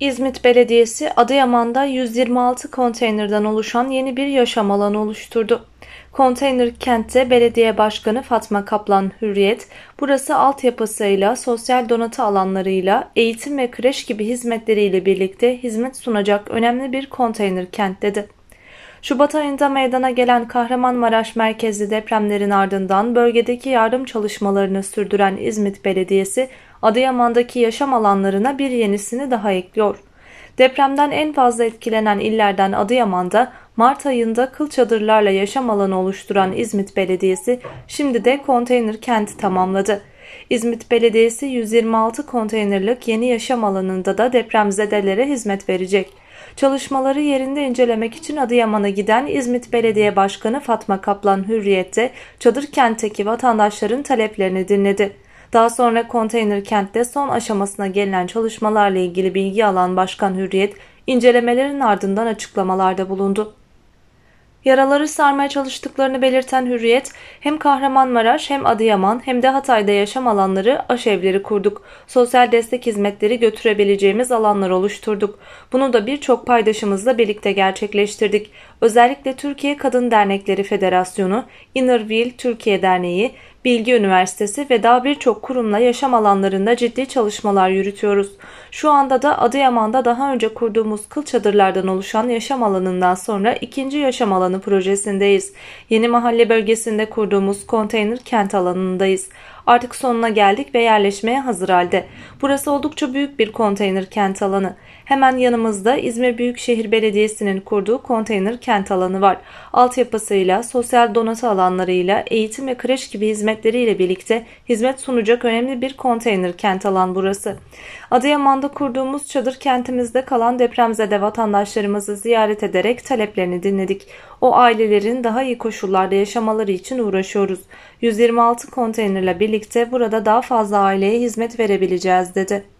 İzmit Belediyesi Adıyaman'da 126 konteynerden oluşan yeni bir yaşam alanı oluşturdu. Konteyner kentte belediye başkanı Fatma Kaplan Hürriyet, burası altyapısıyla, sosyal donatı alanlarıyla, eğitim ve kreş gibi hizmetleriyle birlikte hizmet sunacak önemli bir konteyner kent dedi. Şubat ayında meydana gelen Kahramanmaraş merkezli depremlerin ardından bölgedeki yardım çalışmalarını sürdüren İzmit Belediyesi Adıyaman'daki yaşam alanlarına bir yenisini daha ekliyor. Depremden en fazla etkilenen illerden Adıyaman'da Mart ayında kıl çadırlarla yaşam alanı oluşturan İzmit Belediyesi şimdi de konteyner kenti tamamladı. İzmit Belediyesi 126 konteynerlik yeni yaşam alanında da depremzedelere hizmet verecek. Çalışmaları yerinde incelemek için Adıyaman'a giden İzmit Belediye Başkanı Fatma Kaplan Hürriyet'te çadır kentteki vatandaşların taleplerini dinledi. Daha sonra konteyner kentte son aşamasına gelinen çalışmalarla ilgili bilgi alan Başkan Hürriyet, incelemelerin ardından açıklamalarda bulundu. Yaraları sarmaya çalıştıklarını belirten Hürriyet, hem Kahramanmaraş hem Adıyaman hem de Hatay'da yaşam alanları aşevleri kurduk. Sosyal destek hizmetleri götürebileceğimiz alanlar oluşturduk. Bunu da birçok paydaşımızla birlikte gerçekleştirdik. Özellikle Türkiye Kadın Dernekleri Federasyonu, Innerville Türkiye Derneği, Bilgi Üniversitesi ve daha birçok kurumla yaşam alanlarında ciddi çalışmalar yürütüyoruz. Şu anda da Adıyaman'da daha önce kurduğumuz kıl çadırlardan oluşan yaşam alanından sonra ikinci yaşam alanı projesindeyiz. Yeni mahalle bölgesinde kurduğumuz konteyner kent alanındayız artık sonuna geldik ve yerleşmeye hazır halde. Burası oldukça büyük bir konteyner kent alanı. Hemen yanımızda İzmir Büyükşehir Belediyesi'nin kurduğu konteyner kent alanı var. Altyapısıyla, sosyal donatı alanlarıyla, eğitim ve kreş gibi hizmetleriyle birlikte hizmet sunacak önemli bir konteyner kent alan burası. Adıyaman'da kurduğumuz çadır kentimizde kalan depremzede vatandaşlarımızı ziyaret ederek taleplerini dinledik o ailelerin daha iyi koşullarda yaşamaları için uğraşıyoruz. 126 konteynerle birlikte burada daha fazla aileye hizmet verebileceğiz dedi.